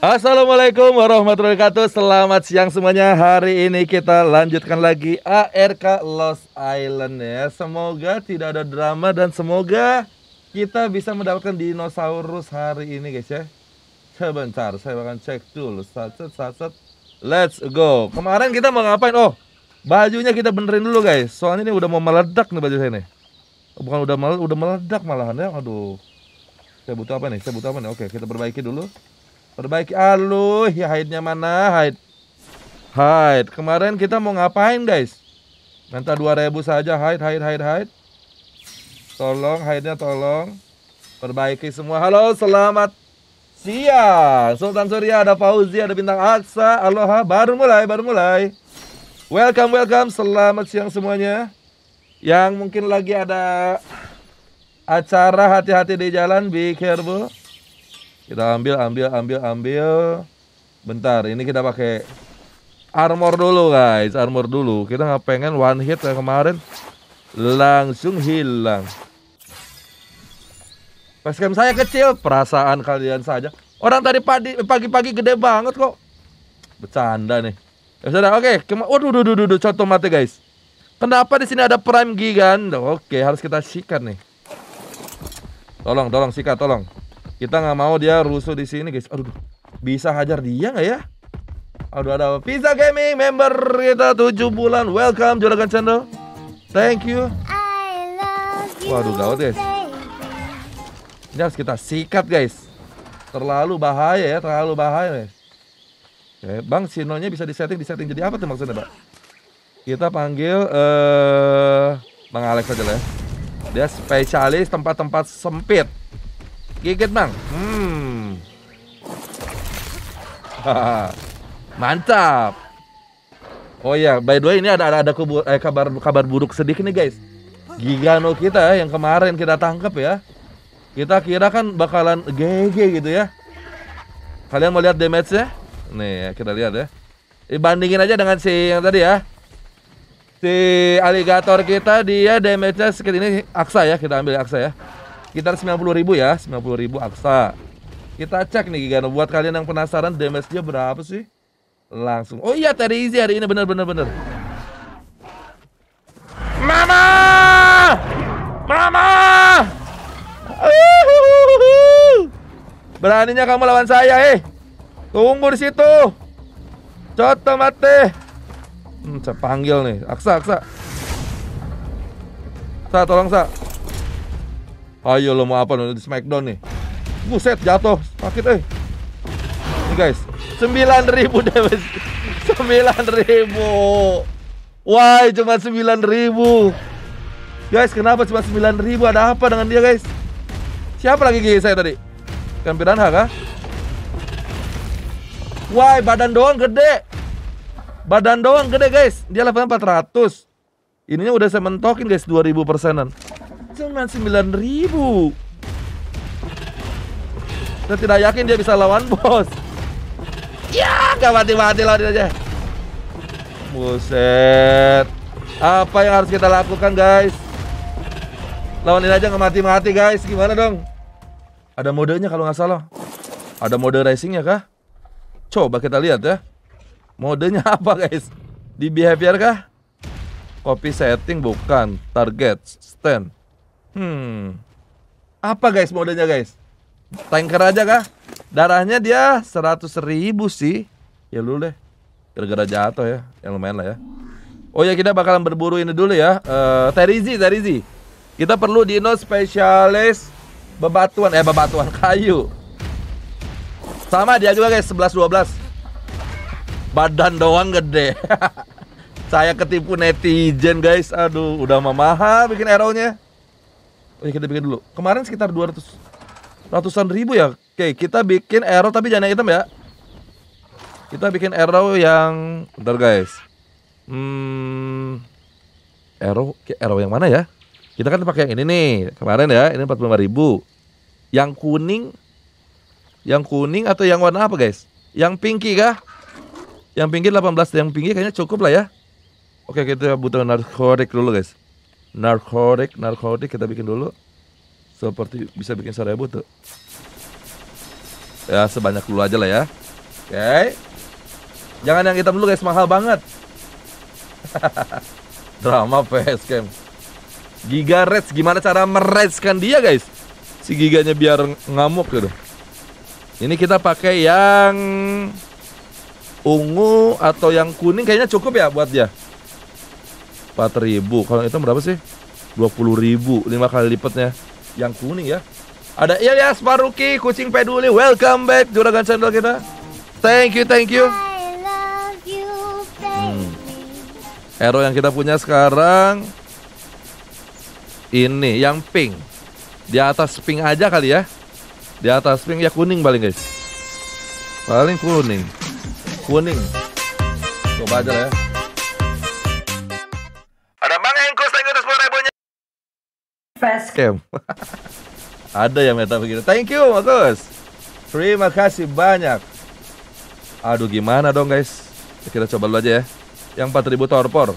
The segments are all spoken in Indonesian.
Assalamualaikum warahmatullahi wabarakatuh Selamat siang semuanya Hari ini kita lanjutkan lagi ARK Lost Island ya Semoga tidak ada drama dan semoga Kita bisa mendapatkan dinosaurus hari ini guys ya Sebentar saya akan cek dulu Satset satset Let's go Kemarin kita mau ngapain Oh Bajunya kita benerin dulu guys Soalnya ini udah mau meledak nih baju saya nih Bukan udah meledak, udah meledak malahan ya Aduh Saya butuh apa nih? Saya butuh apa nih? Oke kita perbaiki dulu Perbaiki. Aluh, ya hide-nya mana? Hide. Hide. Kemarin kita mau ngapain, guys? Minta 2000 saja. Hide, hide, hide, hide. Tolong, hide-nya tolong. Perbaiki semua. Halo, selamat siang. Sultan Surya, ada Fauzi, ada Bintang Aksa. Aloha, baru mulai, baru mulai. Welcome, welcome. Selamat siang semuanya. Yang mungkin lagi ada acara hati-hati di jalan, be careful. Kita ambil, ambil, ambil, ambil. Bentar, ini kita pakai armor dulu guys, armor dulu. Kita nggak pengen one hit yang kemarin langsung hilang. Facecam saya kecil, perasaan kalian saja. Orang tadi pagi pagi-pagi gede banget kok. Bercanda nih. Ya sudah, oke. Okay. Waduh, duh, duh, duh, duh, contoh mati guys. Kenapa di sini ada prime gigan? Oke, okay, harus kita sikat nih. Tolong, tolong sikat, tolong. Kita nggak mau dia rusuh di sini, guys. Aduh, bisa hajar dia nggak ya? Aduh, ada Pizza Gaming member kita tujuh bulan. Welcome Juragan Channel. Thank you. Waduh, gawat guys. Ini harus kita sikat guys. Terlalu bahaya ya, terlalu bahaya guys. Oke, ya, bang, sinonya bisa disetting, disetting jadi apa tuh maksudnya, Pak? Kita panggil uh, Bang Alex aja lah ya. Dia spesialis tempat-tempat sempit. Gigit bang. Hmm. Mantap. Oh ya, by the way ini ada ada, ada kubur, eh, kabar kabar buruk sedikit nih guys. Gigano kita ya, yang kemarin kita tangkap ya. Kita kira kan bakalan GG gitu ya. Kalian mau lihat damage ya? Nih, kita lihat ya. Dibandingin aja dengan si yang tadi ya. Si alligator kita dia damage-nya sekitar ini aksa ya, kita ambil aksa ya. Sekitar 90.000 ya, 90.000 Aksa. Kita cek nih Gigano buat kalian yang penasaran damage nya berapa sih? Langsung. Oh iya, tadi easy hari ini bener bener bener. Mama! Mama! Beraninya kamu lawan saya, eh. Tunggu di situ. Coto mate. Hmm, saya panggil nih. Aksa, Aksa. Sa, tolong, Sa. Ayo lo mau apa lo di Smackdown nih? Buset jatuh sakit eh. Ini guys, 9000 damage. 9000. Why cuma 9000? Guys, kenapa cuma 9000? Ada apa dengan dia, guys? Siapa lagi guys? saya tadi? Kan piranha kah? Why, badan doang gede. Badan doang gede, guys. Dia level 400. Ininya udah saya mentokin, guys, 2000 persenan cuman 9000 Saya tidak yakin dia bisa lawan bos Ya, gak mati-mati lawan aja Buset Apa yang harus kita lakukan guys Lawan ini aja gak mati-mati guys Gimana dong Ada modenya kalau nggak salah Ada mode racingnya kah Coba kita lihat ya Modenya apa guys Di behavior kah Copy setting bukan Target Stand Hmm. Apa guys modelnya guys? Tanker aja kah? Darahnya dia seratus ribu sih. Ya lu deh. Gara-gara jatuh ya. Yang lumayan lah ya. Oh ya kita bakalan berburu ini dulu ya. Uh, terizi, Terizi. Kita perlu dino spesialis bebatuan eh bebatuan kayu. Sama dia juga guys 11 12. Badan doang gede. Saya ketipu netizen guys. Aduh, udah mah mahal bikin arrow-nya. Oh, ya kita bikin dulu. Kemarin sekitar 200 ratusan ribu ya. Oke, kita bikin arrow tapi jangan yang hitam ya. Kita bikin arrow yang bentar guys. Hmm arrow arrow yang mana ya? Kita kan pakai yang ini nih. Kemarin ya, ini 45.000. ribu. Yang kuning yang kuning atau yang warna apa guys? Yang pinky kah? Yang pinky 18, yang pinky kayaknya cukup lah ya. Oke, kita butuh narkotik dulu guys narkotik narkotik kita bikin dulu seperti bisa bikin seribu tuh ya sebanyak dulu aja lah ya oke okay. jangan yang hitam dulu guys mahal banget drama PS game Giga Reds gimana cara meredskan dia guys si giganya biar ngamuk gitu ini kita pakai yang ungu atau yang kuning kayaknya cukup ya buat dia 4000 Kalau itu berapa sih? 20000 5 kali lipatnya Yang kuning ya Ada Ilyas iya, Maruki Kucing Peduli Welcome back Juragan channel kita Thank you, thank you Hero hmm. yang kita punya sekarang Ini yang pink Di atas pink aja kali ya Di atas pink ya kuning paling guys Paling kuning Kuning Coba aja lah ya Fast Ada yang minta begitu. Thank you, Markus. Terima kasih banyak. Aduh, gimana dong, guys? Kita coba dulu aja ya. Yang 4000 torpor.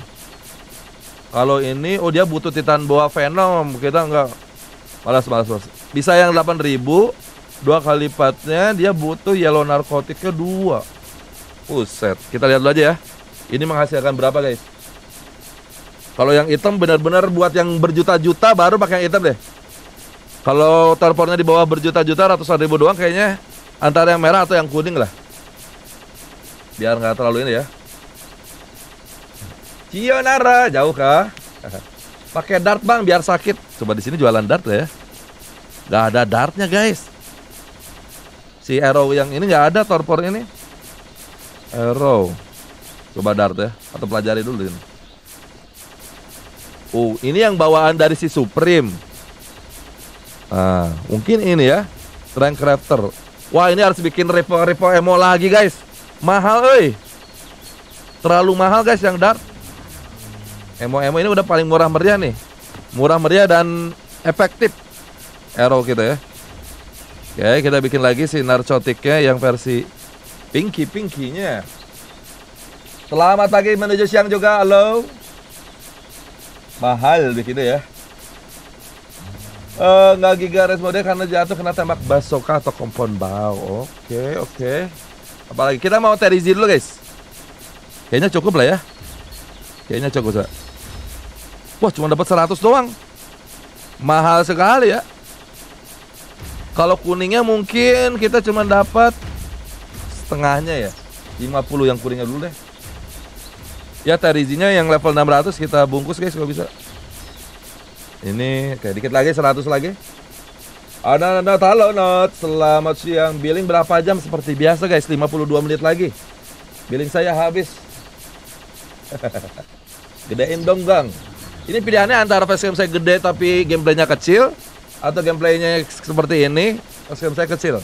Kalau ini, oh dia butuh Titan Boa Venom. Kita nggak... Malas, malas, malas. Bisa yang 8000 Dua kali lipatnya dia butuh yellow narkotiknya kedua. Puset. Kita lihat dulu aja ya. Ini menghasilkan berapa, guys? Kalau yang hitam benar-benar buat yang berjuta-juta baru pakai yang hitam deh. Kalau teleponnya di bawah berjuta-juta ratusan ribu doang kayaknya antara yang merah atau yang kuning lah. Biar nggak terlalu ini ya. Cionara jauh kah? Pakai dart bang biar sakit. Coba di sini jualan dart ya. Gak ada dartnya guys. Si arrow yang ini nggak ada torpor ini. Arrow. Coba dart ya atau pelajari dulu ini. Oh, ini yang bawaan dari si Supreme. Nah, mungkin ini ya. Trend Crafter. Wah, ini harus bikin repo-repo emo lagi, guys. Mahal, euy. Terlalu mahal, guys, yang dark. Emo-emo ini udah paling murah meriah nih. Murah meriah dan efektif. Arrow kita ya. Oke, kita bikin lagi si narcotiknya yang versi pinky-pinkinya. Selamat pagi menuju siang juga, halo mahal di sini ya eh, nggak uh, giga resmode karena jatuh kena tembak basoka atau kompon bau oke okay, oke okay. apalagi kita mau terizi dulu guys kayaknya cukup lah ya kayaknya cukup lah. wah cuma dapat 100 doang mahal sekali ya kalau kuningnya mungkin kita cuma dapat setengahnya ya 50 yang kuningnya dulu deh Ya Terizinya yang level 600 kita bungkus guys kalau bisa. Ini kayak dikit lagi 100 lagi. Ada ada, halo not. Selamat siang. Billing berapa jam seperti biasa guys? 52 menit lagi. Billing saya habis. Gedein dong, Gang. Ini pilihannya antara facecam saya gede tapi gameplaynya kecil atau gameplaynya seperti ini, facecam saya kecil.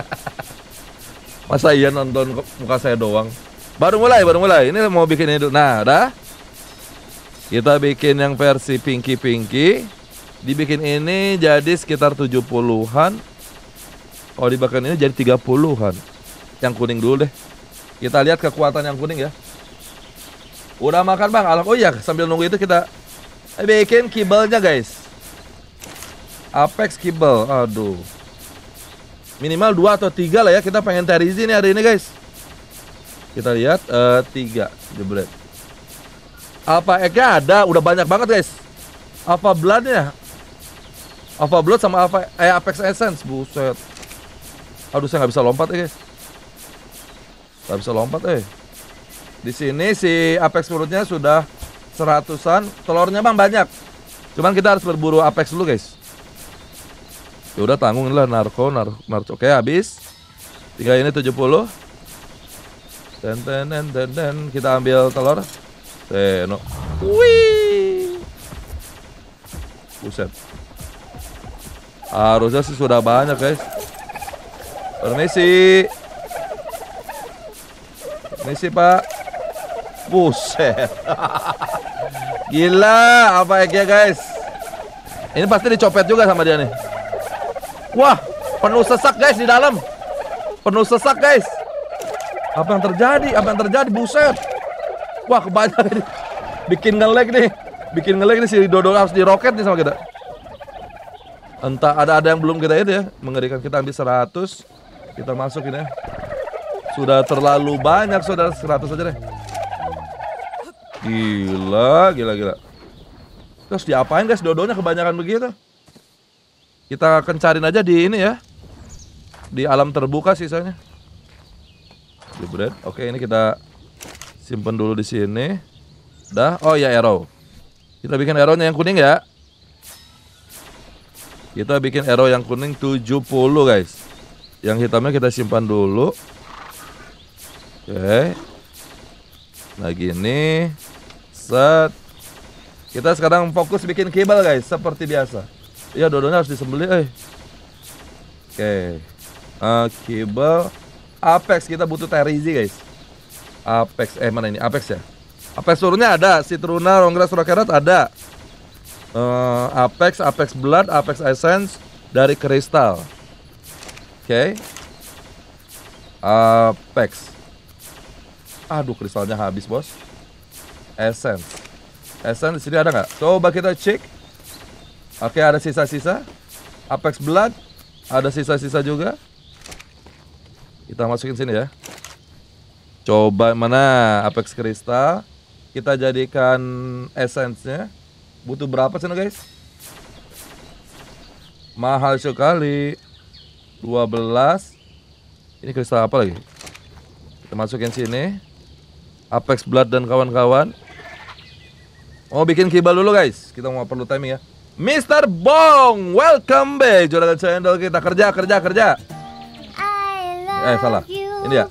Masa iya nonton muka saya doang? Baru mulai, baru mulai. Ini mau bikin ini dulu. Nah, dah. Kita bikin yang versi pinky-pinky. Dibikin ini jadi sekitar 70-an. Oh, dibakar ini jadi 30-an. Yang kuning dulu deh. Kita lihat kekuatan yang kuning ya. Udah makan bang? Alam. Oh iya, sambil nunggu itu kita bikin kibelnya guys. Apex kibel, aduh. Minimal 2 atau 3 lah ya, kita pengen terizi nih hari ini guys. Kita lihat uh, tiga jebret. apa egg-nya ada, udah banyak banget guys. apa blood apa blood sama apa eh, Apex Essence, buset. Aduh saya nggak bisa lompat ya guys. Nggak bisa lompat eh. Di sini si Apex perutnya sudah seratusan, telurnya bang banyak. Cuman kita harus berburu Apex dulu guys. Ya udah tanggung lah narko, narko, narko. Oke habis. Tinggal ini 70. Dan dan dan dan dan kita ambil telur. Teno. Wih. Buset. Harusnya sih sudah banyak, guys. Permisi. Permisi, Pak. Buset. Gila, apa ya guys? Ini pasti dicopet juga sama dia nih. Wah, penuh sesak guys di dalam. Penuh sesak guys. Apa yang terjadi? Apa yang terjadi? Buset. Wah, kebanyakan ini. Bikin ngelag nih. Bikin ngelag nih si Dodo harus diroket nih sama kita. Entah ada-ada yang belum kita itu ya. Mengerikan kita ambil 100. Kita masuk ini ya. Sudah terlalu banyak saudara 100 aja deh. Gila, gila, gila. Terus diapain guys dodonya kebanyakan begitu? Kita akan cariin aja di ini ya. Di alam terbuka sisanya. Oke, ini kita simpen dulu di sini. Dah. Oh ya arrow. Kita bikin arrownya yang kuning ya. Kita bikin arrow yang kuning 70 guys. Yang hitamnya kita simpan dulu. Oke. Nah ini Set. Kita sekarang fokus bikin kabel guys seperti biasa. Iya dodonya harus disembelih eh. Oke. Uh, ah, kabel. Apex kita butuh Terizi guys. Apex eh mana ini? Apex ya. Apex turunnya ada, Citruna, Ronggra, Surakerat ada. Uh, Apex, Apex Blood, Apex Essence dari kristal. Oke. Okay. Apex. Aduh, kristalnya habis, Bos. Essence. Essence sini ada nggak? Coba kita cek. Oke, okay, ada sisa-sisa. Apex Blood ada sisa-sisa juga. Kita masukin sini ya. Coba mana Apex Krista. Kita jadikan essence-nya. Butuh berapa sih guys? Mahal sekali. 12. Ini kristal apa lagi? Kita masukin sini. Apex Blood dan kawan-kawan. Mau bikin kibal dulu guys. Kita mau perlu timing ya. Mr. Bong, welcome back. Juragan channel kita kerja kerja kerja eh salah ini ya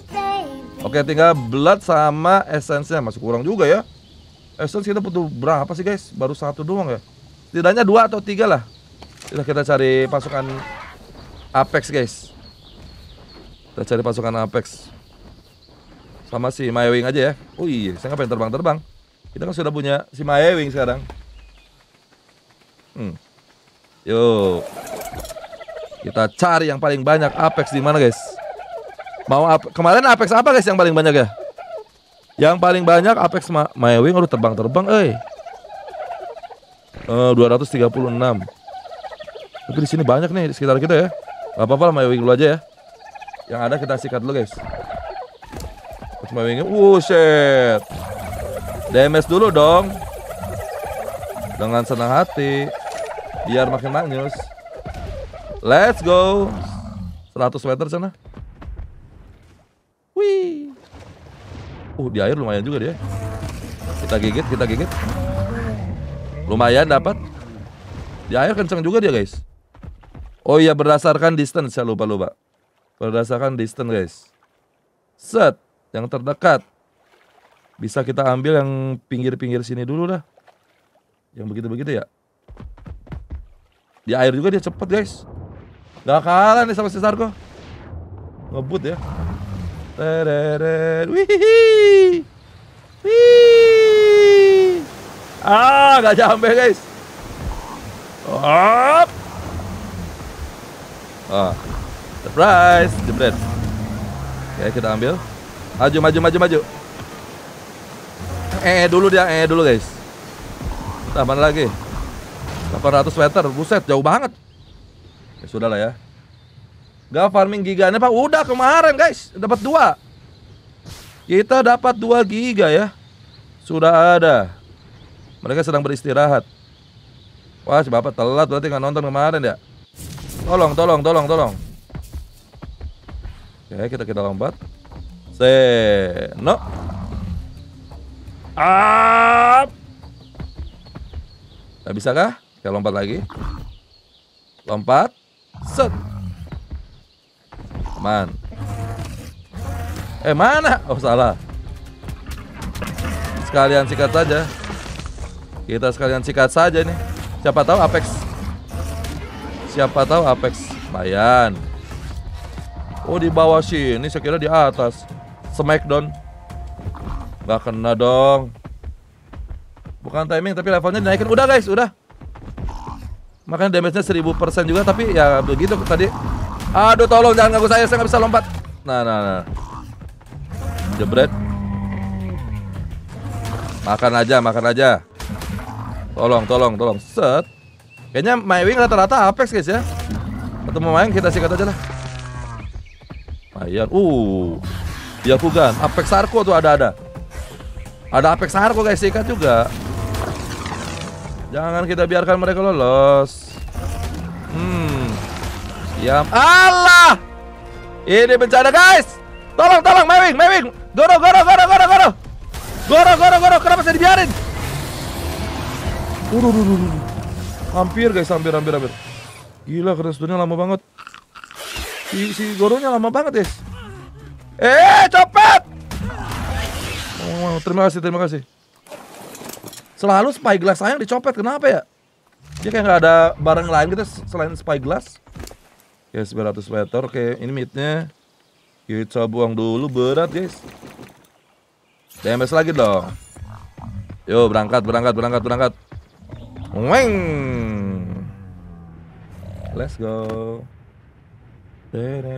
oke tinggal blood sama essence-nya masih kurang juga ya essence kita butuh berapa sih guys baru satu doang ya tidaknya dua atau tiga lah kita kita cari pasukan apex guys kita cari pasukan apex sama si mywing aja ya oh iya saya ngapain terbang-terbang kita kan sudah punya si mywing sekarang hmm. yuk kita cari yang paling banyak apex di mana guys Mau ap kemarin Apex apa guys yang paling banyak ya? Yang paling banyak Apex Ma Mywing udah terbang-terbang, eh. eh uh, 236. Tapi di sini banyak nih di sekitar kita ya. Gak apa-apa lah Mywing dulu aja ya. Yang ada kita sikat dulu guys. Terus Mywingnya, wuh shit. Damage dulu dong. Dengan senang hati. Biar makin manis. Let's go. 100 meter sana. Uh, di air lumayan juga dia. Kita gigit, kita gigit. Lumayan dapat. Di air kenceng juga dia, guys. Oh iya, berdasarkan distance. Saya lupa-lupa. Berdasarkan distance, guys. Set. Yang terdekat. Bisa kita ambil yang pinggir-pinggir sini dulu dah. Yang begitu-begitu ya. Di air juga dia cepet, guys. Gak kalah nih sama si Sarko. Ngebut ya. Wih. Wih. Ah, nggak jambe guys. Hop. Ah. Surprise, jebret. Oke, kita ambil. Maju, maju, maju, maju. Eh, eh dulu dia, eh dulu guys. Tambah lagi. 800 meter, buset jauh banget. Ya sudah lah ya. Gak farming giga. ini Pak, udah kemarin guys dapat dua. Kita dapat dua giga ya. Sudah ada. Mereka sedang beristirahat. Wah, si Bapak telat berarti nggak nonton kemarin ya. Tolong, tolong, tolong, tolong. Oke, kita kita lompat. Se no. Up. Gak bisa kah? Kita lompat lagi. Lompat. Set aman eh mana oh salah sekalian sikat saja kita sekalian sikat saja nih siapa tahu Apex siapa tahu Apex Bayan oh di bawah sini saya kira di atas Smackdown nggak kena dong bukan timing tapi levelnya dinaikin udah guys udah makanya damage-nya 1000% juga tapi ya begitu tadi Aduh tolong jangan ganggu saya, saya nggak bisa lompat. Nah, nah, nah. Jebret. Makan aja, makan aja. Tolong, tolong, tolong. Set. Kayaknya my wing rata-rata Apex guys ya. Ketemu main kita sikat aja lah. Mayan. Uh. dia bukan Apex Sarko tuh ada-ada. Ada Apex Sarko guys, sikat juga. Jangan kita biarkan mereka lolos. Ya Allah. Ini bencana guys. Tolong, tolong, Mewing, Mewing. Goro, goro, goro, goro, goro. Goro, goro, goro. Kenapa saya dibiarin? Udah, udah, udah, udah. Hampir guys, hampir, hampir, hampir. Gila, dunia lama banget. Si, si Goronya lama banget guys. Eh, copet! Oh, terima kasih, terima kasih. Selalu spyglass sayang dicopet, kenapa ya? Dia kayak nggak ada barang lain gitu selain spyglass. Ya 900 meter. Oke, ini midnya. Kita buang dulu berat, guys. Damage lagi dong. Yo, berangkat, berangkat, berangkat, berangkat. Weng. Let's go.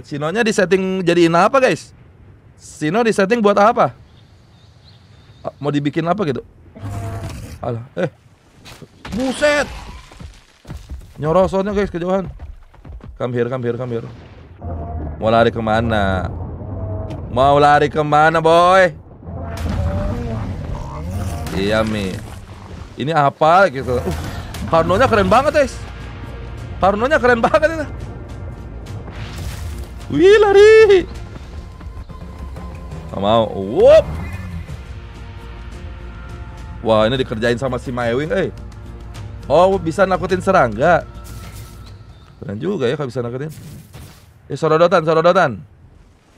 Sinonya disetting jadiin apa, guys? Sino disetting buat apa? Mau dibikin apa gitu? Alah, eh. Buset. Nyorosotnya guys kejauhan. Come here, come here, come here. Mau lari kemana? Mau lari kemana, boy? Iya, Mi. Ini apa gitu. Uh, Karnonya keren banget, guys. Karnonya keren banget ini. Wih, lari. Gak mau. Whoop. Wah, ini dikerjain sama si Maewing, eh. Oh, bisa nakutin serangga. Keren juga ya bisa nangkepin. Eh, ya, sorodotan, sorodotan.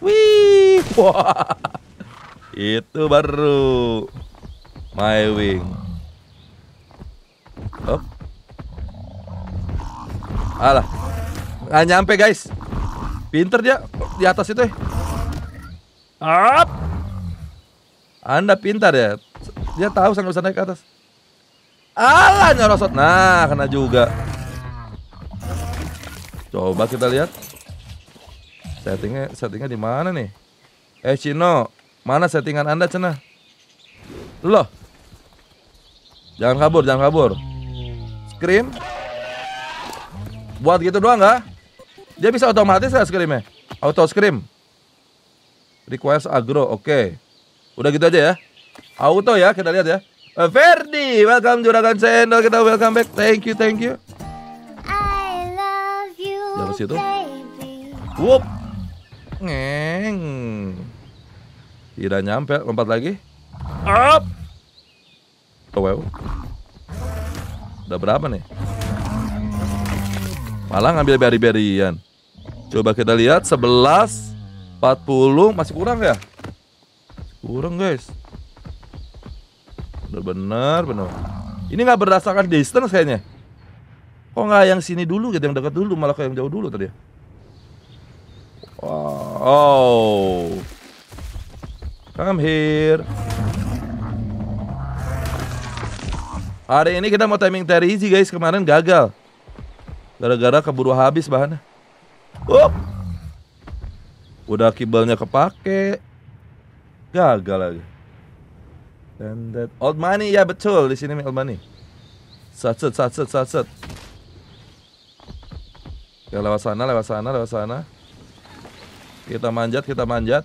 Wih. Wah. Itu baru my wing. Up. Alah. Nggak nyampe, guys. Pinter dia di atas itu. Up. Eh. Anda pintar ya. Dia tahu saya bisa naik ke atas. Alah nyorosot. Nah, kena juga. Coba kita lihat. Settingnya settingnya di mana nih? Eh Cino, mana settingan Anda, Cina? Loh. Jangan kabur, jangan kabur. Scream. Buat gitu doang nggak? Dia bisa otomatis ya screamnya? Auto scream. Request agro, oke. Okay. Udah gitu aja ya. Auto ya, kita lihat ya. Eh, Ferdi, welcome Juragan Sendok. Kita welcome back. Thank you, thank you. Jangan situ. Wup. Ngeng. Tidak nyampe, lompat lagi. Up. Oh, wow. Udah berapa nih? Malah ngambil beri-berian. Coba kita lihat 11 40 masih kurang ya? Kurang, guys. Bener-bener bener. Ini nggak berdasarkan distance kayaknya. Kok oh, nggak yang sini dulu gitu, yang dekat dulu, malah ke yang jauh dulu tadi. Wow. kang Come here. Hari ini kita mau timing Terry Easy guys, kemarin gagal. Gara-gara keburu habis bahannya. Up. Udah kibelnya kepake. Gagal lagi. And that old money ya betul di sini old money. Satset satset satset. Ya lewat sana, lewat sana, lewat sana. Kita manjat, kita manjat.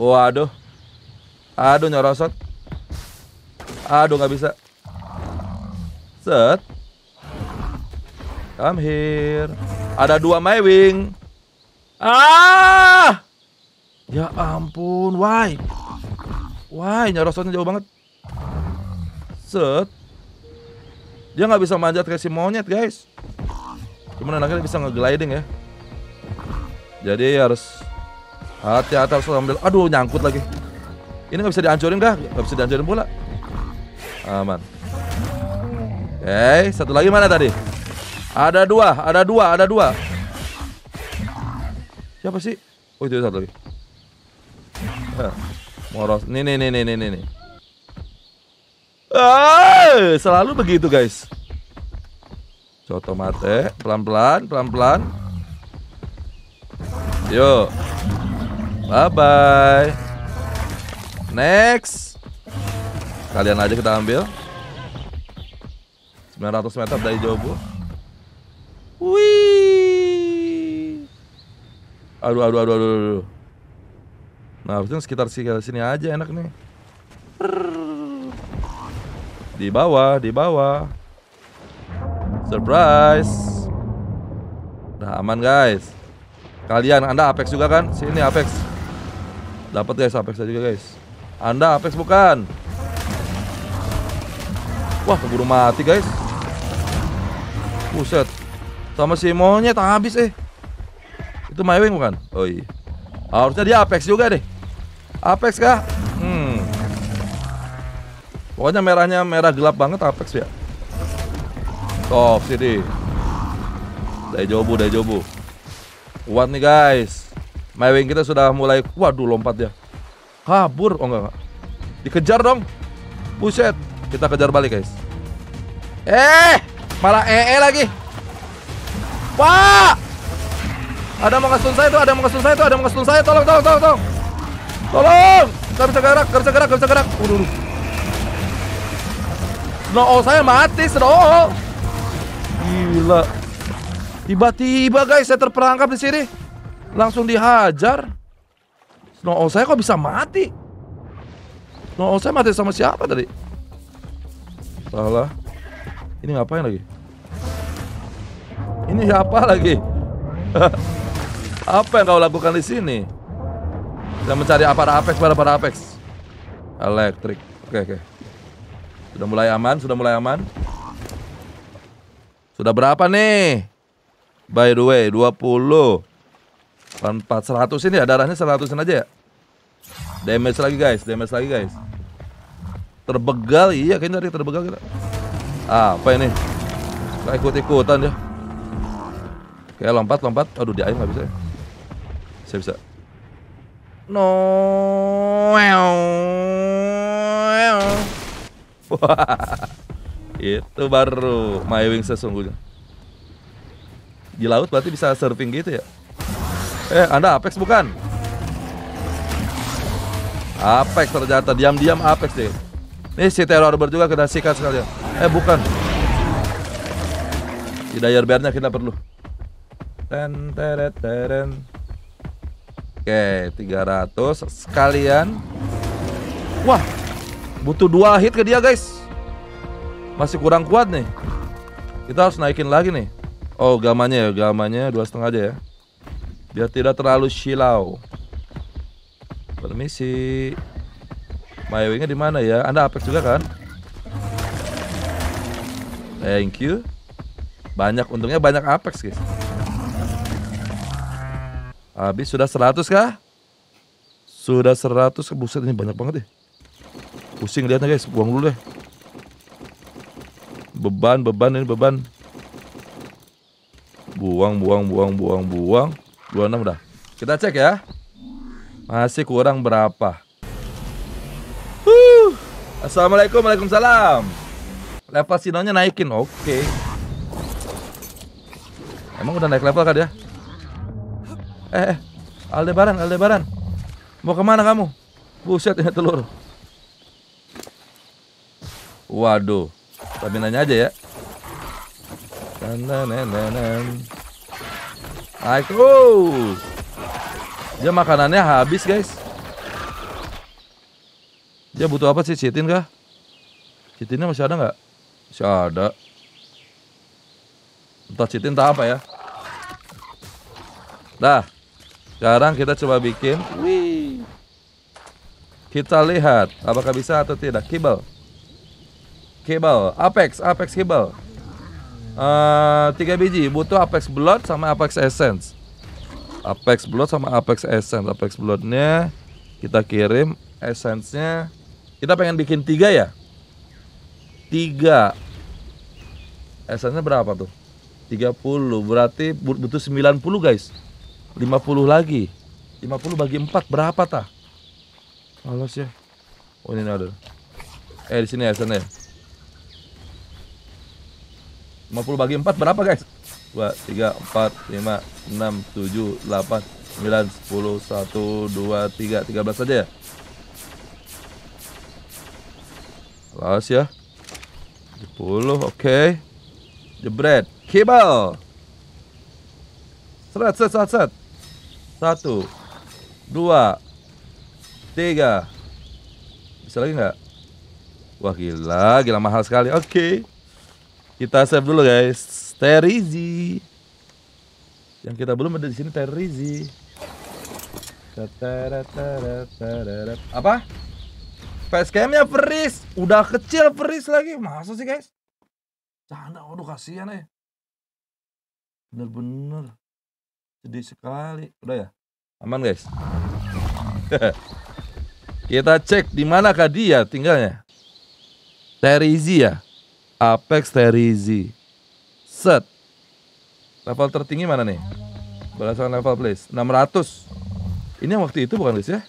Waduh. Aduh nyorosot. Aduh nggak bisa. Set. Come here. Ada dua Mewing. Ah! Ya ampun, why? Why nyorosotnya jauh banget. Set. Dia nggak bisa manjat kayak si monyet, guys. Cuman anaknya bisa ngegliding ya. Jadi harus hati-hati harus ambil. Aduh nyangkut lagi. Ini nggak bisa dihancurin kah? Nggak bisa dihancurin pula. Aman. Oke, okay, satu lagi mana tadi? Ada dua, ada dua, ada dua. Siapa sih? Oh itu satu lagi. Eh, moros. Nih nih nih nih nih nih. Ah, selalu begitu guys. Soto mate, pelan-pelan, pelan-pelan. Yuk. Bye-bye. Next. Kalian aja kita ambil. 900 meter dari Jobo. Wih. Aduh, aduh, aduh, aduh, aduh. Nah, harusnya sekitar sini aja enak nih. Di bawah, di bawah. Surprise. Udah aman guys. Kalian Anda Apex juga kan? Sini Apex. Dapat guys Apex juga guys. Anda Apex bukan? Wah, keburu mati guys. Buset. Sama si monyet habis eh. Itu Mywing bukan? Oh iya. Harusnya dia Apex juga deh. Apex kah? Hmm. Pokoknya merahnya merah gelap banget Apex ya. Top sini. Dejobu, Dejobu. Kuat nih guys. Mewing kita sudah mulai. Waduh, lompat ya. Kabur. Oh enggak, enggak. Dikejar dong. Buset. Kita kejar balik guys. Eh, malah ee -e lagi. Wah! Ada mau ngestun saya tuh, ada mau ngestun saya tuh, ada mau ngestun saya. Tolong, tolong, tolong, tolong. Tolong. Gak bisa gerak, gak bisa gerak, gak bisa gerak. Udah, udah. Snow saya mati, Snow. Gila. Tiba-tiba guys saya terperangkap di sini. Langsung dihajar. Snow Owl oh, saya kok bisa mati? Snow Owl oh, saya mati sama siapa tadi? Salah. Ini ngapain lagi? Ini siapa lagi? apa yang kau lakukan di sini? Kita mencari apa Apex pada para Apex. Elektrik. Oke, oke. Sudah mulai aman, sudah mulai aman. Sudah berapa nih? By the way, 20 4, 100 ini ya, darahnya 100 aja ya Damage lagi guys, damage lagi guys Terbegal, iya kayaknya tadi terbegal kita ah, Apa ini? Kita ikut-ikutan ya Oke, lompat, lompat Aduh, di air nggak bisa ya Bisa, bisa No. Wow. Itu baru my wing sesungguhnya. Di laut berarti bisa surfing gitu ya? Eh, Anda Apex bukan? Apex ternyata diam-diam Apex deh. ini si teror juga kita sikat sekalian. Eh bukan. di Hidayah bernya kita perlu. Ten teret teren. Oke, 300 sekalian. Wah, butuh dua hit ke dia guys. Masih kurang kuat nih Kita harus naikin lagi nih Oh gamanya ya Gamanya dua setengah aja ya Biar tidak terlalu silau Permisi Myowingnya di mana ya Anda Apex juga kan Thank you Banyak untungnya banyak Apex guys Habis sudah 100 kah? Sudah 100 Buset ini banyak banget deh Pusing lihatnya guys Buang dulu deh Beban, beban, ini beban. Buang, buang, buang, buang, buang. 26 udah. Kita cek ya. Masih kurang berapa. Huh. Assalamualaikum, Waalaikumsalam. Level sinonya naikin, oke. Okay. Emang udah naik level kan ya? Eh, eh, Aldebaran, Aldebaran. Mau kemana kamu? Buset ini telur. Waduh nanya aja ya. Nananananan. Aku. Dia makanannya habis, guys. Dia butuh apa sih? Citin kah? Citinnya masih ada nggak? Masih ada. Entah citin entah apa ya. Dah. Sekarang kita coba bikin. Wih. Kita lihat apakah bisa atau tidak. Kibel kabel Apex, Apex kabel Uh, 3 biji, butuh Apex Blood sama Apex Essence. Apex Blood sama Apex Essence. Apex Bloodnya kita kirim, Essence-nya kita pengen bikin tiga ya. Tiga. Essence-nya berapa tuh? 30 berarti butuh 90 guys. 50 lagi. 50 bagi 4 berapa tah? Malas ya. Oh ini ada. Eh di sini Essence ya. 50 bagi 4 berapa guys? 2, 3, 4, 5, 6, 7, 8, 9, 10, 1, 2, 3, 13 saja ya Kelas ya 10, oke okay. Jebret Kibel Seret, set, set, set Satu Dua Tiga Bisa lagi nggak? Wah gila, gila mahal sekali Oke okay. Kita save dulu guys. Terizi. Yang kita belum ada di sini Terizi. Apa? Facecamnya Peris. Udah kecil Peris lagi. Masa sih guys? Canda, waduh kasihan ya. Eh. Bener-bener. Sedih sekali. Udah ya? Aman guys. kita cek di manakah dia tinggalnya. Terizi ya. Apex Terizi. Set. Level tertinggi mana nih? Berdasarkan level place. 600. Ini yang waktu itu bukan guys ya?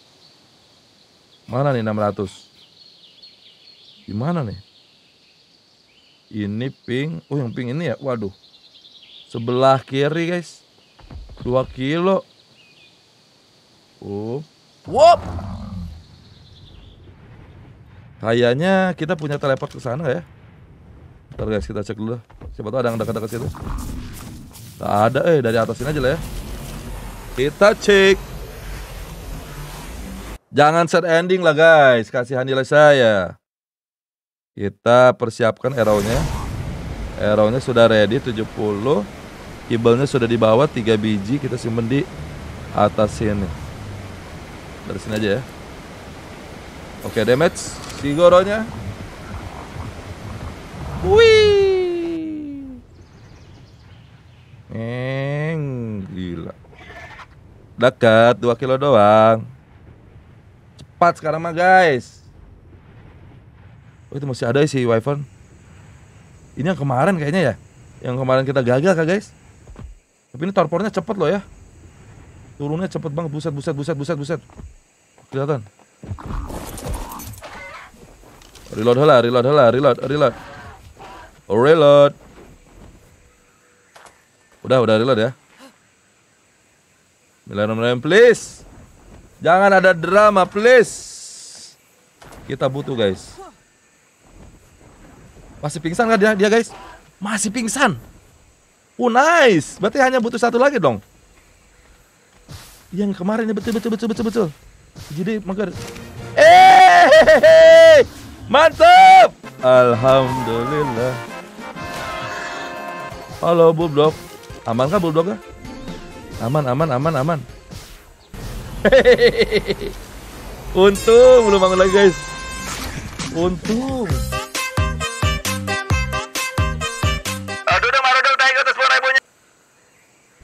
Mana nih 600? Gimana nih? Ini pink. Oh yang pink ini ya? Waduh. Sebelah kiri guys. 2 kilo. Oh. Wop. Kayaknya kita punya teleport ke sana ya? Ntar guys kita cek dulu Siapa tuh ada yang dekat-dekat situ Tidak ada eh dari atas sini aja lah ya Kita cek Jangan set ending lah guys Kasihan nilai saya Kita persiapkan arrownya Arrownya sudah ready 70 Kibelnya sudah dibawa 3 biji Kita simpen di atas sini Dari sini aja ya Oke damage Sigoronya Wih. Eng, gila. Dekat 2 kilo doang. Cepat sekarang mah, guys. Oh, itu masih ada sih Wyvern. Ini yang kemarin kayaknya ya. Yang kemarin kita gagal kah, guys? Tapi ini torpornya cepet loh ya. Turunnya cepet banget, buset buset buset buset buset. Kelihatan. Reload lah, reload lah, reload, reload. Reload. Udah, udah reload ya. Bismillahirrahmanirrahim, please. Jangan ada drama, please. Kita butuh, guys. Masih pingsan kan dia, dia guys? Masih pingsan. Oh, nice. Berarti hanya butuh satu lagi dong. Yang kemarin ya betul betul betul betul betul. Jadi mager. Eh! Mantap. Alhamdulillah. Halo Bulldog. Aman kah Bulldognya? Aman, aman, aman, aman. Untung belum bangun lagi guys. Untung.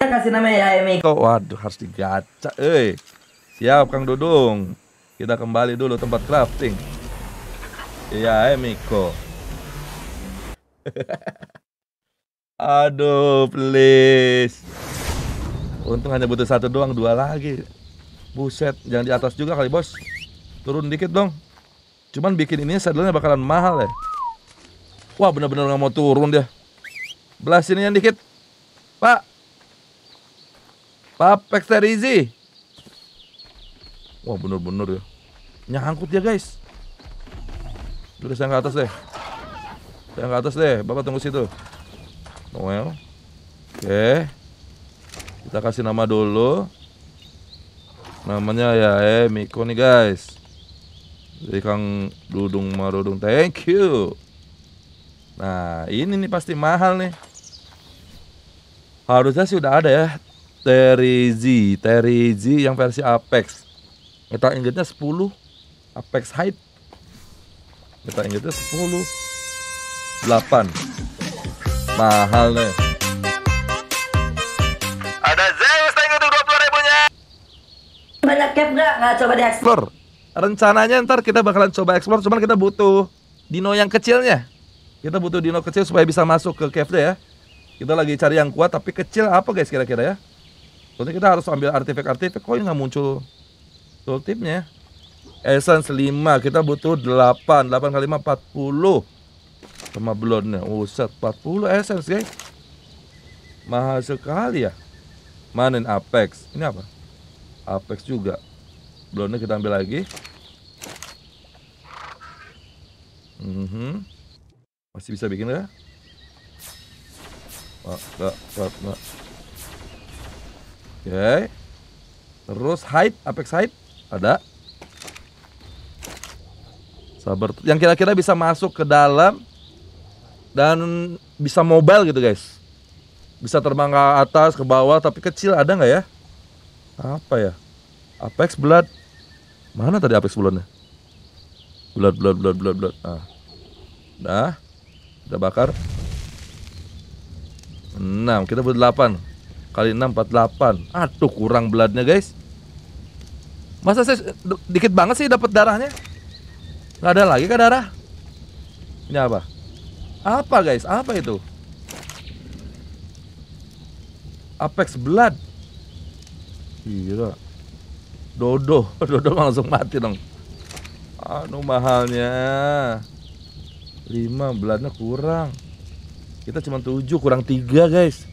kasih nama ya Emiko. Waduh, harus digaca, eh. Siap Kang Dudung. Kita kembali dulu tempat crafting. Iya, Emiko. Aduh, please. Untung hanya butuh satu doang, dua lagi. Buset, jangan di atas juga kali, Bos. Turun dikit dong. Cuman bikin ini sadelnya bakalan mahal ya. Wah, bener-bener nggak mau turun dia. Belah sini yang dikit. Pak. Pak Easy. Wah, bener-bener ya. Nyangkut ya, guys. Udah saya ke atas deh. Saya ke atas deh. Bapak tunggu situ. Noel. Oke. Kita kasih nama dulu. Namanya ya eh Miko nih guys. Jadi Kang Dudung Marudung. Thank you. Nah, ini nih pasti mahal nih. Harusnya sih udah ada ya. Z, Terry Z yang versi Apex. Kita ingetnya 10 Apex Height. Kita ingetnya 10 8 mahal nih ada Zeus tank untuk 20 ribunya banyak cap nggak nggak coba dieksplor rencananya ntar kita bakalan coba eksplor cuman kita butuh dino yang kecilnya kita butuh dino kecil supaya bisa masuk ke cave ya kita lagi cari yang kuat tapi kecil apa guys kira-kira ya Soalnya kita harus ambil artefak-artefak kok nggak muncul tooltipnya Essence 5 kita butuh 8 8 kali 5 40 sama blonde Uset ya. 40 essence guys Mahal sekali ya Manen Apex Ini apa? Apex juga Blonde kita ambil lagi mm -hmm. Masih bisa bikin gak? Oke okay. Terus height, Apex height Ada Sabar Yang kira-kira bisa masuk ke dalam dan bisa mobile gitu guys bisa terbang ke atas ke bawah tapi kecil ada nggak ya apa ya Apex Blood mana tadi Apex Bloodnya Blood Blood Blood Blood Blood ah dah udah bakar 6 kita buat 8 kali 6 48 aduh kurang bloodnya guys masa saya dikit banget sih dapat darahnya nggak ada lagi kah darah ini apa apa guys? Apa itu? Apex Blood. Gila. Dodo, Dodo langsung mati dong. Anu mahalnya. 5 bloodnya kurang. Kita cuma 7 kurang 3, guys.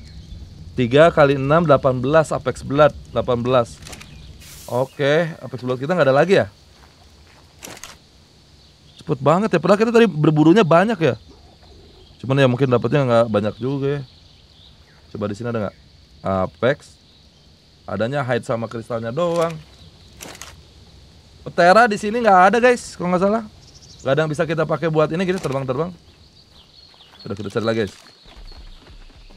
3 kali 6 18 Apex Blood 18. Oke, Apex Blood kita nggak ada lagi ya? Cepet banget ya, padahal kita tadi berburunya banyak ya cuman ya mungkin dapatnya nggak banyak juga ya coba di sini ada nggak apex adanya hide sama kristalnya doang Petera di sini nggak ada guys, kalau nggak salah. Gak ada yang bisa kita pakai buat ini kita terbang-terbang. Udah kita cari lagi guys.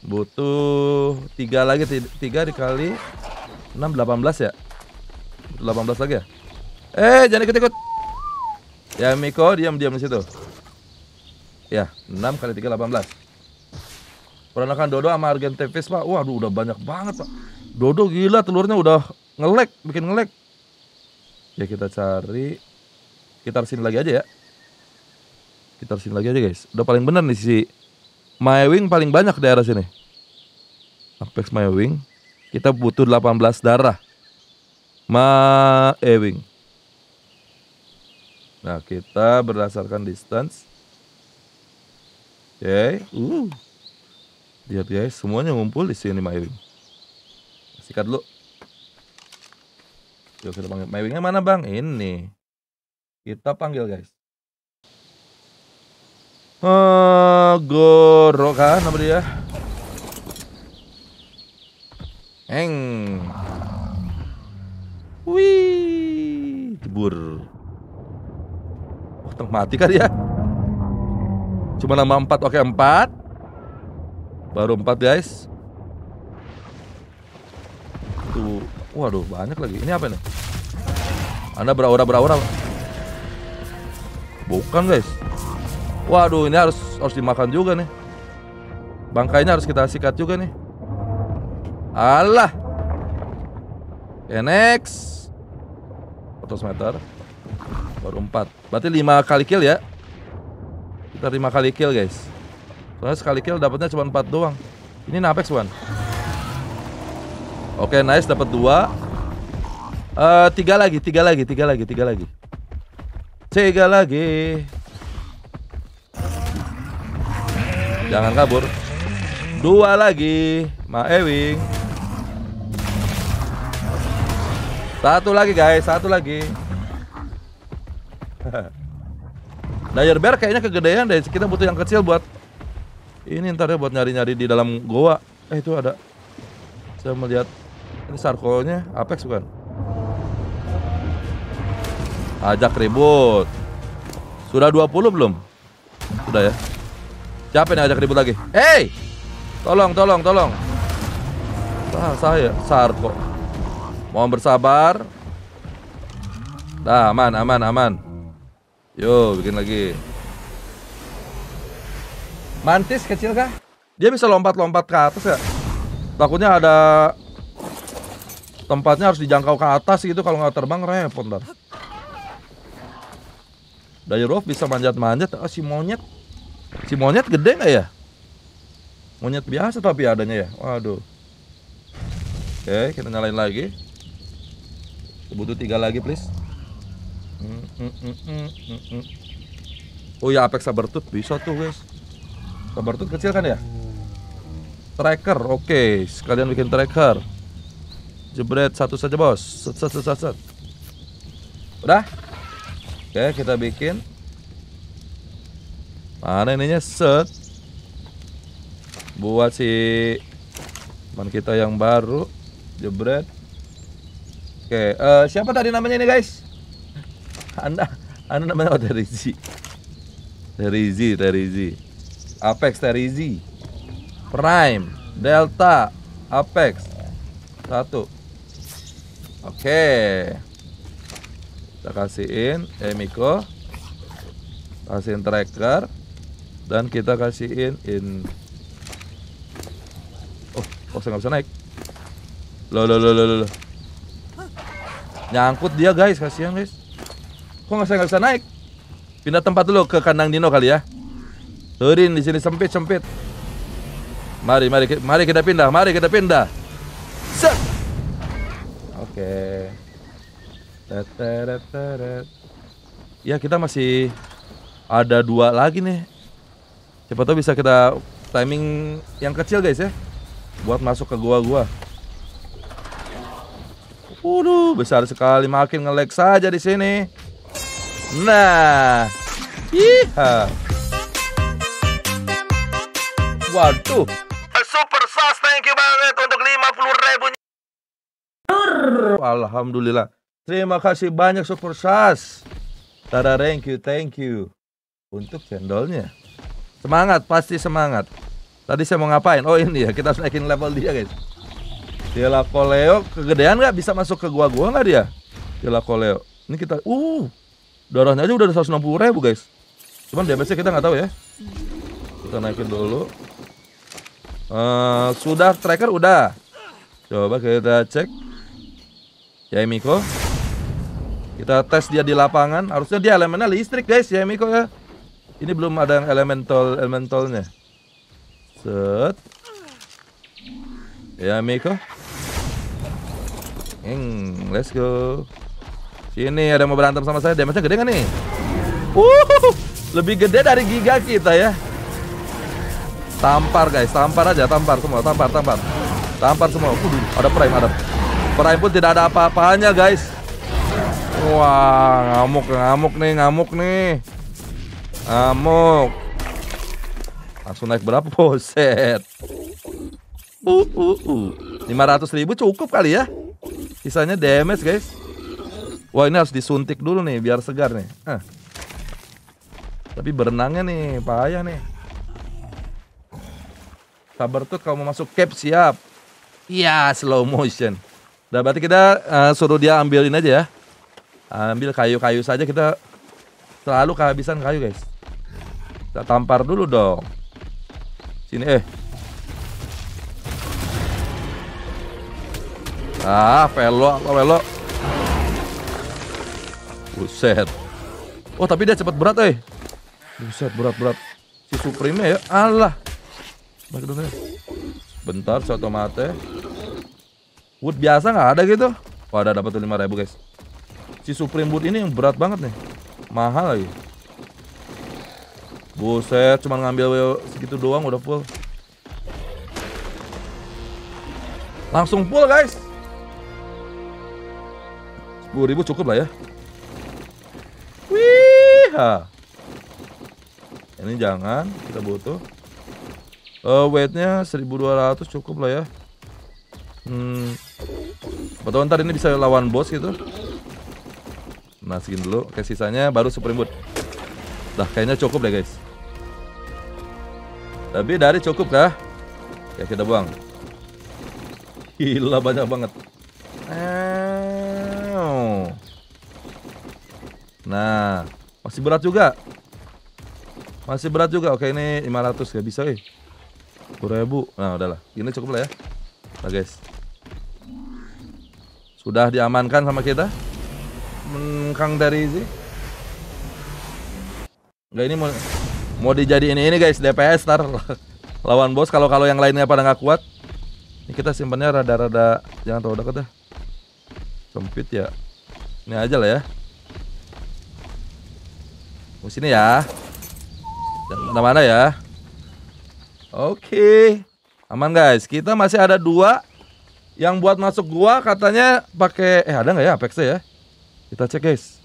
Butuh tiga lagi tiga dikali enam delapan belas ya. delapan belas lagi ya. Eh jangan ikut-ikut. Ya Miko diam-diam di situ. Ya, 6 kali 3 18. Peranakan Dodo sama Argen Tevez, Pak. Waduh, udah banyak banget, Pak. Dodo gila telurnya udah ngelek, bikin ngelek. Ya kita cari kita harus sini lagi aja ya. Kita harus sini lagi aja, guys. Udah paling bener nih si Mywing paling banyak daerah sini. Apex Mywing. Kita butuh 18 darah. Ma Ewing. Nah, kita berdasarkan distance Oke, uh. Hmm. Lihat guys, semuanya ngumpul di sini Mywing. Sikat dulu. Yuk kita panggil Mywingnya mana bang? Ini. Kita panggil guys. Uh, eh, Goro kan ah, nama dia? Eng. Wih, jebur. Oh, oh, mati kali ya. Cuma nama empat, oke empat. Baru empat guys. Tuh, waduh banyak lagi. Ini apa nih? Anda beraura beraura. Bukan guys. Waduh, ini harus harus dimakan juga nih. Bangkainya harus kita sikat juga nih. Allah. Okay, next. 100 meter. Baru 4. Berarti 5 kali kill ya kita 5 kali kill guys Soalnya sekali kill dapatnya cuma 4 doang Ini Napex one Oke okay, nice dapat 2 uh, eh, Tiga lagi, tiga lagi, tiga lagi, tiga lagi Tiga lagi Jangan kabur Dua lagi Ma Ewing Satu lagi guys, satu lagi Dyer Bear kayaknya kegedean deh. Kita butuh yang kecil buat ini ntar ya buat nyari-nyari di dalam goa. Eh itu ada. Saya melihat ini sarkonya Apex bukan? Ajak ribut. Sudah 20 belum? Sudah ya. Siapa yang ajak ribut lagi? Hey! Tolong, tolong, tolong. Ah, saya Sarko. Mohon bersabar. Dah aman, aman, aman. Yo, bikin lagi. Mantis kecil kah? Dia bisa lompat-lompat ke atas ya? Takutnya ada tempatnya harus dijangkau ke atas gitu kalau nggak terbang repot Dari roof bisa manjat-manjat. Oh, si monyet. Si monyet gede nggak ya? Monyet biasa tapi adanya ya. Waduh. Oke, kita nyalain lagi. Butuh tiga lagi, please. Oh ya Apex Sabertooth bisa tuh guys Sabertooth kecil kan ya Tracker oke okay. Sekalian bikin tracker Jebret satu saja bos Set set set set, set. Udah Oke okay, kita bikin Mana ininya set Buat si Teman kita yang baru Jebret Oke okay. uh, eh, Siapa tadi namanya ini guys anda Anda namanya apa Terizi? Terizi, Terizi. Apex Terizi. Prime, Delta, Apex. Satu. Oke. Kita kasihin Emiko. Kasihin tracker dan kita kasihin in Oh, kok oh, saya nggak bisa naik. Lo lo lo lo lo. Nyangkut dia guys, kasihan guys. Kok nggak saya nggak bisa naik? Pindah tempat dulu ke kandang Dino kali ya. Turin di sini sempit sempit. Mari mari mari kita pindah, mari kita pindah. Set. Oke. Okay. Ya kita masih ada dua lagi nih. Cepat tahu bisa kita timing yang kecil guys ya. Buat masuk ke gua-gua. Waduh, besar sekali makin ngelek saja di sini. Nah, iya. Waduh, super sauce thank you banget untuk 50 ribu. Alhamdulillah. Terima kasih banyak super sauce. Tada thank you, thank you. Untuk cendolnya. Semangat, pasti semangat. Tadi saya mau ngapain? Oh ini ya, kita harus naikin level dia guys. Dia Koleo, kegedean nggak bisa masuk ke gua-gua nggak dia? Dia Koleo. Ini kita, uh, Darahnya aja udah 160 ribu guys. Cuman damage-nya kita nggak tahu ya. Kita naikin dulu. Uh, sudah tracker udah. Coba kita cek. Ya Miko. Kita tes dia di lapangan. Harusnya dia elemennya listrik guys ya Miko ya. Ini belum ada yang elemental elementalnya. Set. Ya Miko. Hmm, let's go. Ini ada mau berantem sama saya. Damage-nya gede gak nih? Uh, lebih gede dari giga kita ya. Tampar guys, tampar aja, tampar semua, tampar, tampar. Tampar semua. Waduh, ada prime, ada. Prime pun tidak ada apa-apanya guys. Wah, ngamuk, ngamuk nih, ngamuk nih. Ngamuk. Langsung naik berapa? Boset. Uh, uh, uh. 500 ribu cukup kali ya. Sisanya damage guys. Wah ini harus disuntik dulu nih biar segar nih. Eh. Tapi berenangnya nih payah nih. Sabar tuh kalau mau masuk cap siap. Iya slow motion. Udah berarti kita uh, suruh dia ambilin aja ya. Ambil kayu-kayu saja kita selalu kehabisan kayu guys. Kita tampar dulu dong. Sini eh. Ah, velo velo? Buset. Oh tapi dia cepat berat eh. Buset berat-berat. Si Supreme ya. Allah. Ya. Bentar si otomate. Wood biasa nggak ada gitu. Wah ada dapat 5000 guys. Si Supreme Wood ini yang berat banget nih. Mahal lagi. Buset, cuma ngambil segitu doang udah full. Langsung full guys. 10.000 cukup lah ya. Wih. Ah. Ini jangan, kita butuh. Uh, weightnya 1200 cukup lah ya. Hmm. Atau ntar ini bisa lawan bos gitu. Masukin dulu. Oke, sisanya baru Supreme Boot. Dah, kayaknya cukup deh, guys. Tapi dari cukup kah? Ya kita buang. Gila banyak banget. Nah, masih berat juga. Masih berat juga. Oke, ini 500 gak bisa, eh. 10.000. Nah, udahlah. Ini cukup lah ya. Nah, guys. Sudah diamankan sama kita. Hmm, dari sih. Enggak ini mau mau dijadiin ini guys DPS tar lawan bos kalau kalau yang lainnya pada nggak kuat. Ini kita simpannya rada-rada jangan terlalu dekat dah. Ya. Sempit ya. Ini aja lah ya. Oh, sini ya. Jangan kemana-mana ya. Oke. Aman guys. Kita masih ada dua yang buat masuk gua katanya pakai eh ada nggak ya Apex ya? Kita cek guys.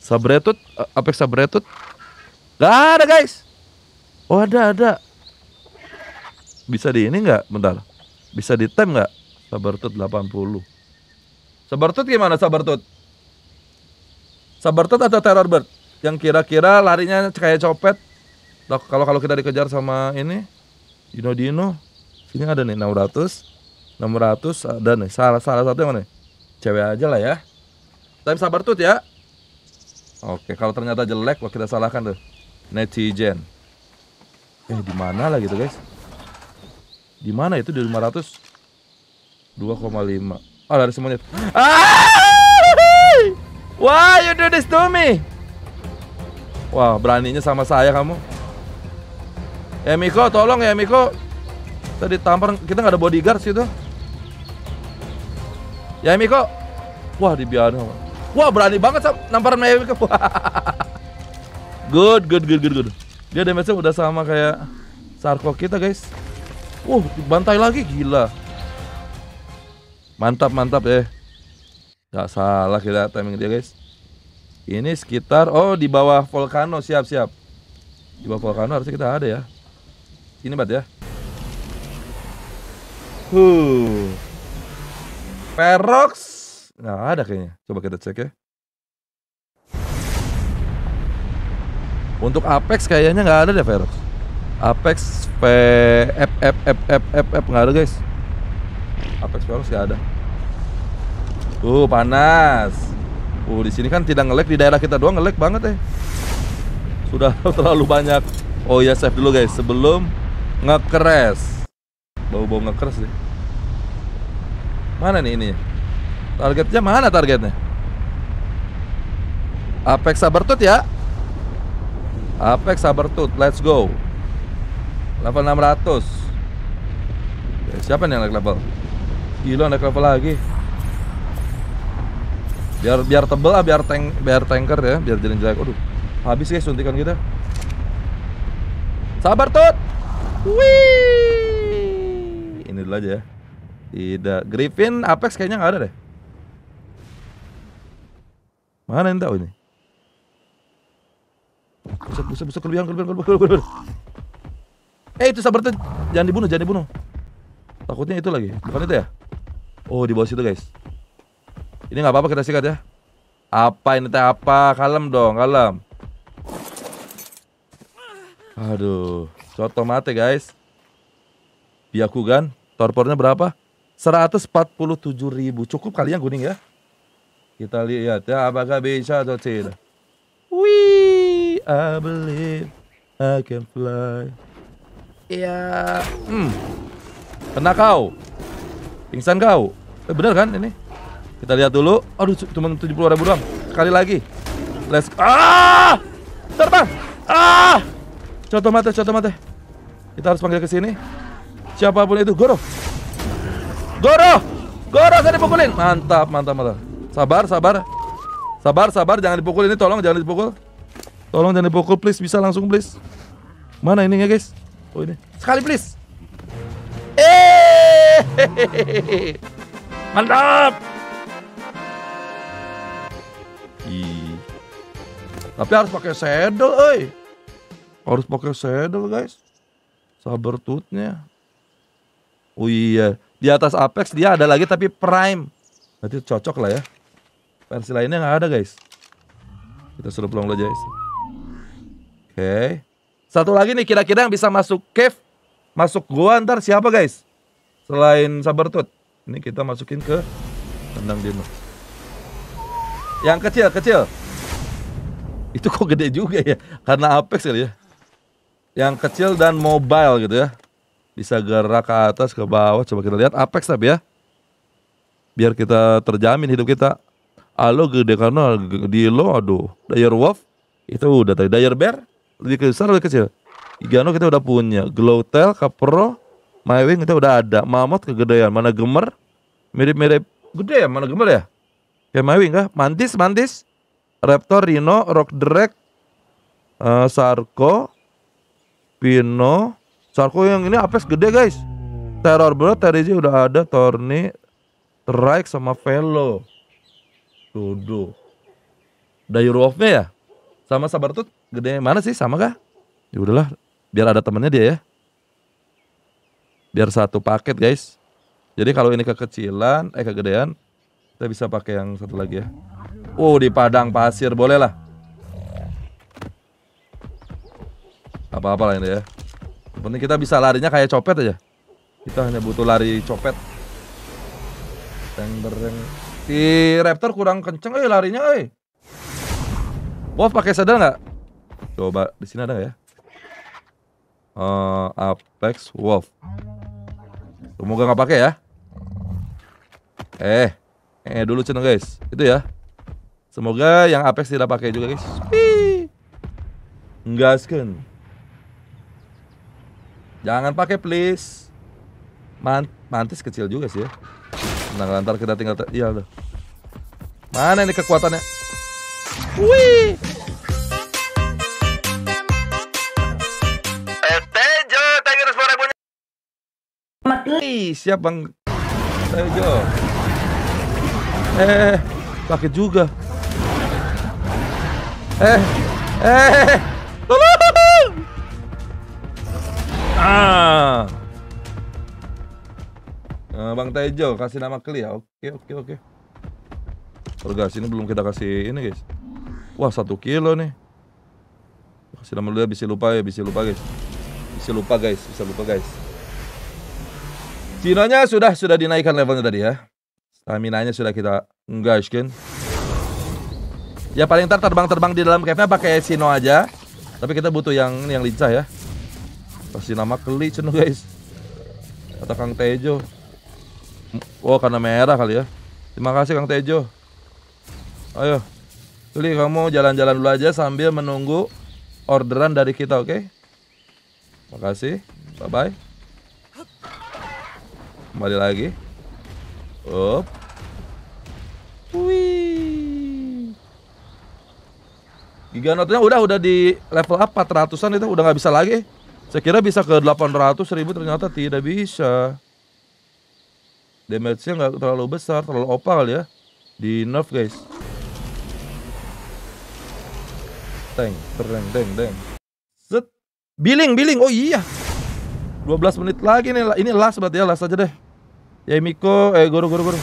Sabretut, eh, Apex Sabretut. Gak ada guys. Oh ada ada. Bisa di ini nggak? Bentar. Bisa di time nggak? Sabertut 80. Sabertut gimana Sabertut? Sabertut atau Terror Bird? yang kira-kira larinya kayak copet kalau kalau kita dikejar sama ini Dino Dino sini ada nih 600 600 ada nih salah salah satu yang mana cewek aja lah ya tapi sabar tuh ya oke kalau ternyata jelek wah kita salahkan tuh netizen eh di mana lah gitu guys di mana itu di 500 2,5 ah oh, dari semuanya ah why you do this to me Wah, beraninya sama saya kamu. Ya Miko, tolong ya Miko. Tadi ditampar, kita nggak ada bodyguard situ. Ya Miko. Wah, dibiarin. Wah, berani banget sam namparan Miko. Wah. good, good, good, good, good. Dia damage udah sama kayak Sarko kita, guys. Uh, dibantai lagi gila. Mantap, mantap ya. Eh. Gak salah kita timing dia, guys. Ini sekitar oh di bawah volcano siap-siap. Di bawah volcano harusnya kita ada ya. Ini bat ya. Huh. Perox. Nah, ada kayaknya. Coba kita cek ya. Untuk Apex kayaknya nggak ada deh Perox. Apex P F F F F F F nggak ada guys. Apex Perox nggak ada. Uh, panas. Uh, di sini kan tidak ngelek di daerah kita doang ngelek banget eh. Sudah terlalu banyak. Oh ya save dulu guys sebelum ngekeres. Bau-bau ngekeres deh. Mana nih ini? Targetnya mana targetnya? Apex Sabertooth ya. Apex Sabertooth, let's go. Level 600. Siapa nih yang naik level? Gila naik level lagi biar biar tebel lah biar tank biar tanker ya biar jalan jelek aduh habis guys suntikan kita sabar tut wih ini dulu aja ya tidak Griffin Apex kayaknya nggak ada deh mana yang tahu ini bisa bisa buset kelebihan kelebihan kelebihan, kelebihan. eh itu sabar tut jangan dibunuh jangan dibunuh takutnya itu lagi bukan itu ya oh di bawah situ guys ini nggak apa-apa kita sikat ya. Apa ini teh apa? Kalem dong, kalem. Aduh, coto mati guys. Biakugan, torpornya berapa? 147 ribu cukup kali yang kuning ya. Kita lihat ya apakah bisa atau tidak. Wih, I believe I can fly. Ya, Yeah. Hmm. Kena kau. Pingsan kau. Eh, bener kan ini? Kita lihat dulu. Aduh, cuma 70 ribu doang. Sekali lagi. Let's Ah! Terbang. Ah! Contoh mata, contoh mata. Kita harus panggil ke sini. Siapapun itu, Goro. Goro. Goro, saya dipukulin. Mantap, mantap, mantap. Sabar, sabar. Sabar, sabar, jangan dipukul ini tolong jangan dipukul. Tolong jangan dipukul please, bisa langsung please. Mana ininya, guys? Oh, ini. Sekali please. Eh! Mantap. Tapi harus pakai saddle, eh. Harus pakai saddle, guys. Saber tutnya. Oh iya, di atas Apex dia ada lagi tapi Prime. Berarti cocok lah ya. Versi lainnya nggak ada, guys. Kita suruh pulang aja, guys. Oke. Satu lagi nih kira-kira yang bisa masuk cave, masuk gua ntar siapa, guys? Selain Sabertooth. Ini kita masukin ke tendang dino. Yang kecil, kecil. Itu kok gede juga ya? Karena Apex kali ya. Yang kecil dan mobile gitu ya. Bisa gerak ke atas, ke bawah. Coba kita lihat Apex tapi ya. Biar kita terjamin hidup kita. Alo gede karena di lo aduh. Dire Wolf itu udah tadi. Dire Bear lebih besar lebih kecil. Gano kita udah punya. Glowtail, Capro, Mywing kita udah ada. Mammoth kegedean. Mana Gemer? Mirip-mirip gede ya? Mana Gemer ya? Kayak Mywing kah? Mantis, Mantis. Raptor, Rino, Rock Drake, uh, eh, Sarko, Pino, Sarko yang ini apes gede guys. Teror bro, Terizi udah ada, Torni, Trike sama Velo. Dodo. Dari wolfnya ya? Sama Sabar tuh gede mana sih? Sama kah? Ya udahlah, biar ada temennya dia ya. Biar satu paket guys. Jadi kalau ini kekecilan, eh kegedean, kita bisa pakai yang satu lagi ya. Oh di padang pasir bolehlah. apa apalah ini ya. penting kita bisa larinya kayak copet aja. Kita hanya butuh lari copet. Tender yang si Raptor kurang kenceng, eh larinya, eh. Wolf pakai sadar nggak? Coba di sini ada ya? Uh, Apex Wolf. Semoga nggak pakai ya. Eh, eh dulu channel guys, itu ya. Semoga yang Apex tidak pakai juga guys. Wih. Enggaskan. Jangan pakai please. Mant mantis kecil juga sih ya. Nah, ntar kita tinggal iya loh. Mana ini kekuatannya? Wih. Tejo, Tiger suara punya. Wih, siap Bang Tejo. Eh, pakai eh, eh. juga. Eh, eh, tolong! Ah. Eh, Bang Tejo kasih nama Kli ya. Oke, oke, oke. Orgas ini belum kita kasih ini, guys. Wah, satu kilo nih. Kasih nama dulu ya, bisa lupa ya, bisa lupa, guys. Bisa lupa, guys. Bisa lupa, guys. Cinanya sudah sudah dinaikkan levelnya tadi ya. Stamina-nya sudah kita engage kan. Ya paling ntar terbang-terbang di dalam cave-nya pakai Sino aja. Tapi kita butuh yang yang lincah ya. Pasti nama keli cenu guys. atau Kang Tejo. Wow oh, karena merah kali ya. Terima kasih Kang Tejo. Ayo. Keli kamu jalan-jalan dulu aja sambil menunggu orderan dari kita, oke? Okay? Makasih. Bye bye. Kembali lagi. Up. Wih. Giganotnya udah udah di level apa? 400 itu udah nggak bisa lagi. Saya kira bisa ke 800 ribu ternyata tidak bisa. Damage-nya nggak terlalu besar, terlalu opal ya. Di nerf guys. Tank, tereng, deng, deng. Set. Billing, billing. Oh iya. 12 menit lagi nih. Ini last berarti ya, last aja deh. Ya Miko, eh guru, guru, guru.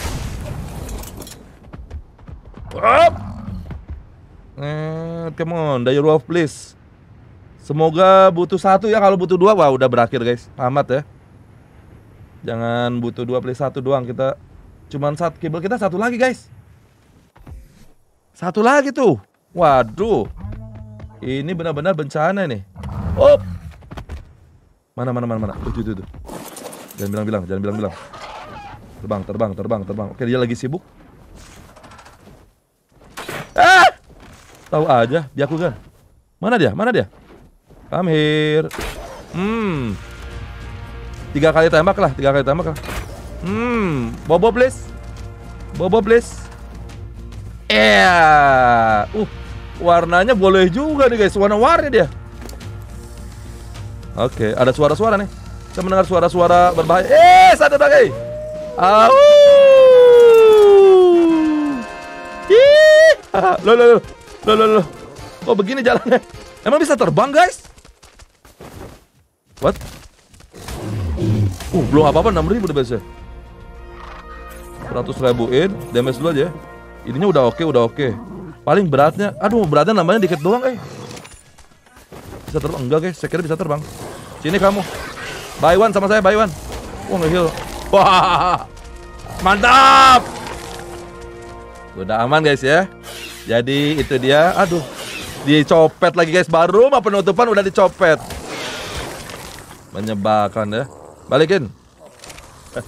Up. Eh, come on, die roof please. Semoga butuh satu ya, kalau butuh dua wah udah berakhir guys, amat ya. Jangan butuh dua please satu doang kita. Cuman satu kabel kita satu lagi guys. Satu lagi tuh. Waduh. Ini benar-benar bencana nih. Op. Mana mana mana mana. tuh tuh. tuh. Jangan bilang-bilang, jangan bilang-bilang. Terbang, terbang, terbang, terbang. Oke, dia lagi sibuk. Tahu aja, kan. Mana dia? Mana dia? Come Hmm. Tiga kali tembak lah, tiga kali tembak lah. Hmm, Bobo please. Bobo please. Eh. Uh, warnanya boleh juga nih guys, warna-warni dia. Oke, okay, ada suara-suara nih. Kita mendengar suara-suara berbahaya. Eh, satu lagi. Au. Ih. Lo lo lo. Loh, loh, loh. Kok oh, begini jalannya? Emang bisa terbang, guys? What? Uh, belum apa-apa, 6 ribu udah biasa. 100 ribuin, damage dulu aja Ininya udah oke, udah oke. Paling beratnya, aduh beratnya namanya dikit doang, eh. Bisa terbang? Enggak, guys. Saya kira bisa terbang. Sini kamu. Buy one sama saya, buy one. Wah, nge-heal. Wah, mantap! Udah aman, guys, ya. Jadi itu dia. Aduh, dicopet lagi guys. Baru mah penutupan udah dicopet. Menyebalkan ya. Balikin.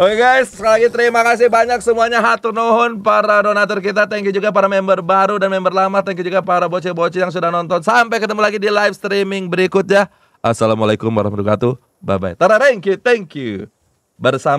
Oke guys, sekali lagi terima kasih banyak semuanya Hatur Nuhun para donatur kita Thank you juga para member baru dan member lama Thank you juga para bocil-bocil yang sudah nonton Sampai ketemu lagi di live streaming berikutnya Assalamualaikum warahmatullahi wabarakatuh Bye-bye Tara thank you, thank you Bersambung